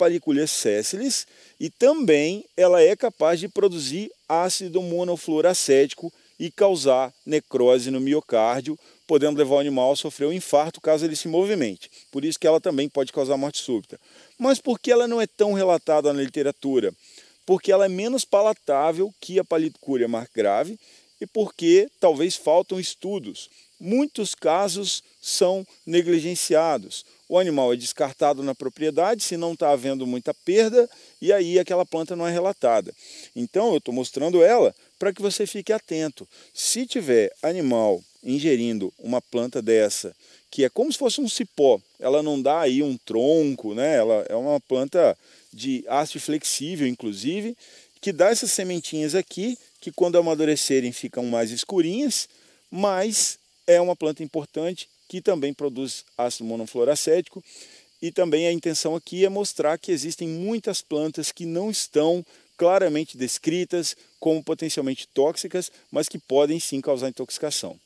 Pariculha sessilis e também ela é capaz de produzir ácido monofluoracético e causar necrose no miocárdio, podendo levar o animal a sofrer um infarto caso ele se movimente. Por isso que ela também pode causar morte súbita. Mas por que ela não é tão relatada na literatura? Porque ela é menos palatável que a mais grave e porque talvez faltam estudos. Muitos casos são negligenciados. O animal é descartado na propriedade se não está havendo muita perda e aí aquela planta não é relatada. Então eu estou mostrando ela para que você fique atento. Se tiver animal ingerindo uma planta dessa, que é como se fosse um cipó, ela não dá aí um tronco, né? Ela é uma planta de haste flexível, inclusive, que dá essas sementinhas aqui, que quando amadurecerem ficam mais escurinhas, mas é uma planta importante que também produz ácido monofluoracético. E também a intenção aqui é mostrar que existem muitas plantas que não estão claramente descritas como potencialmente tóxicas, mas que podem sim causar intoxicação.